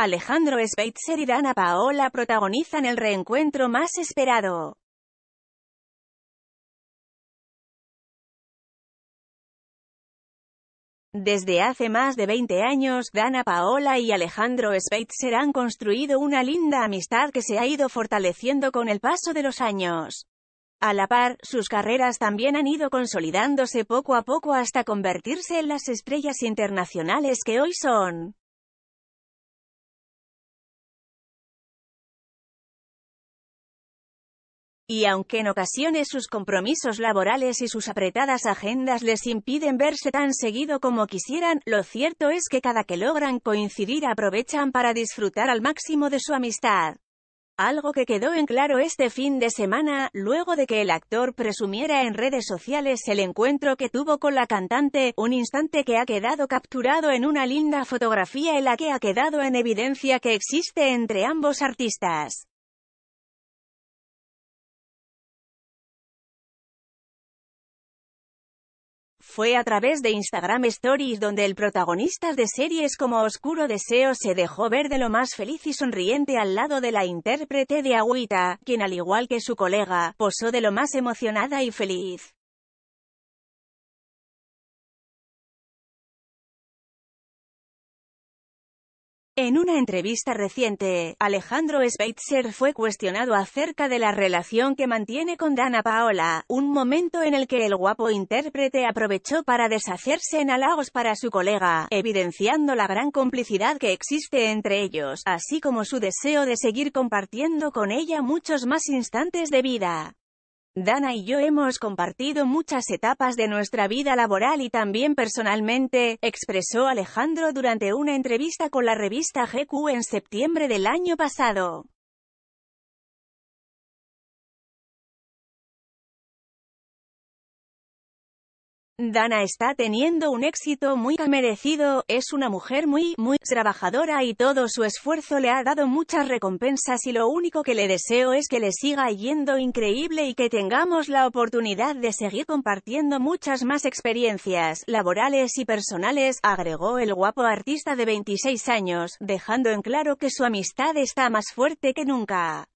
Alejandro Speitzer y Dana Paola protagonizan el reencuentro más esperado. Desde hace más de 20 años, Dana Paola y Alejandro Speitzer han construido una linda amistad que se ha ido fortaleciendo con el paso de los años. A la par, sus carreras también han ido consolidándose poco a poco hasta convertirse en las estrellas internacionales que hoy son. y aunque en ocasiones sus compromisos laborales y sus apretadas agendas les impiden verse tan seguido como quisieran, lo cierto es que cada que logran coincidir aprovechan para disfrutar al máximo de su amistad. Algo que quedó en claro este fin de semana, luego de que el actor presumiera en redes sociales el encuentro que tuvo con la cantante, un instante que ha quedado capturado en una linda fotografía en la que ha quedado en evidencia que existe entre ambos artistas. Fue a través de Instagram Stories donde el protagonista de series como Oscuro Deseo se dejó ver de lo más feliz y sonriente al lado de la intérprete de Agüita, quien al igual que su colega, posó de lo más emocionada y feliz. En una entrevista reciente, Alejandro Spitzer fue cuestionado acerca de la relación que mantiene con Dana Paola, un momento en el que el guapo intérprete aprovechó para deshacerse en halagos para su colega, evidenciando la gran complicidad que existe entre ellos, así como su deseo de seguir compartiendo con ella muchos más instantes de vida. Dana y yo hemos compartido muchas etapas de nuestra vida laboral y también personalmente, expresó Alejandro durante una entrevista con la revista GQ en septiembre del año pasado. Dana está teniendo un éxito muy merecido, es una mujer muy, muy trabajadora y todo su esfuerzo le ha dado muchas recompensas y lo único que le deseo es que le siga yendo increíble y que tengamos la oportunidad de seguir compartiendo muchas más experiencias laborales y personales, agregó el guapo artista de 26 años, dejando en claro que su amistad está más fuerte que nunca.